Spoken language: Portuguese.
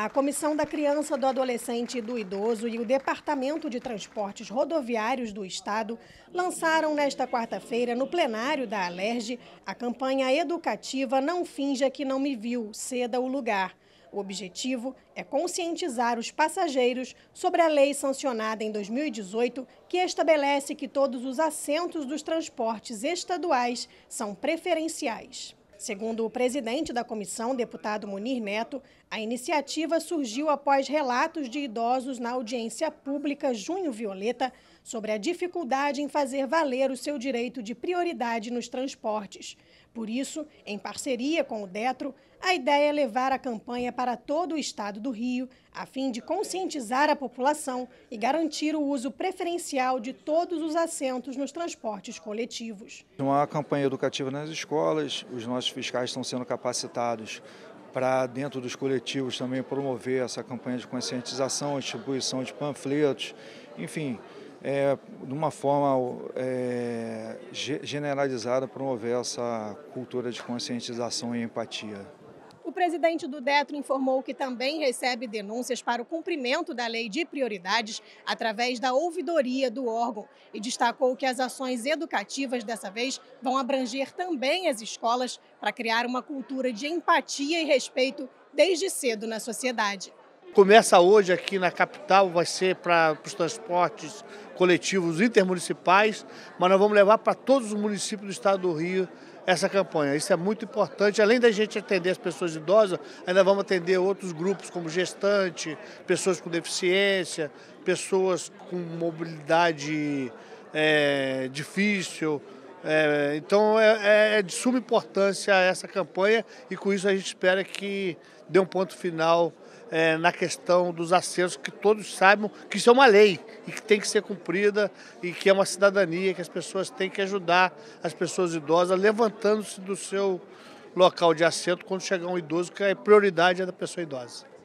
A Comissão da Criança, do Adolescente e do Idoso e o Departamento de Transportes Rodoviários do Estado lançaram nesta quarta-feira, no plenário da Alerj, a campanha educativa Não Finja Que Não Me Viu, Ceda o Lugar. O objetivo é conscientizar os passageiros sobre a lei sancionada em 2018, que estabelece que todos os assentos dos transportes estaduais são preferenciais. Segundo o presidente da comissão, deputado Munir Neto, a iniciativa surgiu após relatos de idosos na audiência pública Junho Violeta sobre a dificuldade em fazer valer o seu direito de prioridade nos transportes. Por isso, em parceria com o Detro, a ideia é levar a campanha para todo o estado do Rio, a fim de conscientizar a população e garantir o uso preferencial de todos os assentos nos transportes coletivos. Uma campanha educativa nas escolas, os nossos nossos fiscais estão sendo capacitados para, dentro dos coletivos, também promover essa campanha de conscientização, distribuição de panfletos, enfim, é, de uma forma é, generalizada, promover essa cultura de conscientização e empatia presidente do DETRO informou que também recebe denúncias para o cumprimento da lei de prioridades através da ouvidoria do órgão e destacou que as ações educativas dessa vez vão abranger também as escolas para criar uma cultura de empatia e respeito desde cedo na sociedade. Começa hoje aqui na capital, vai ser para os transportes coletivos intermunicipais, mas nós vamos levar para todos os municípios do estado do Rio essa campanha. Isso é muito importante. Além da gente atender as pessoas idosas, ainda vamos atender outros grupos, como gestante, pessoas com deficiência, pessoas com mobilidade é, difícil, é, então é, é, é, de suma importância essa campanha e com isso a gente espera que dê um ponto final é, na questão dos assentos que todos saibam que isso é uma lei e que tem que ser cumprida e que é uma cidadania, que as pessoas têm que ajudar as pessoas idosas levantando-se do seu local de assento quando chegar um idoso, que a é prioridade é da pessoa idosa.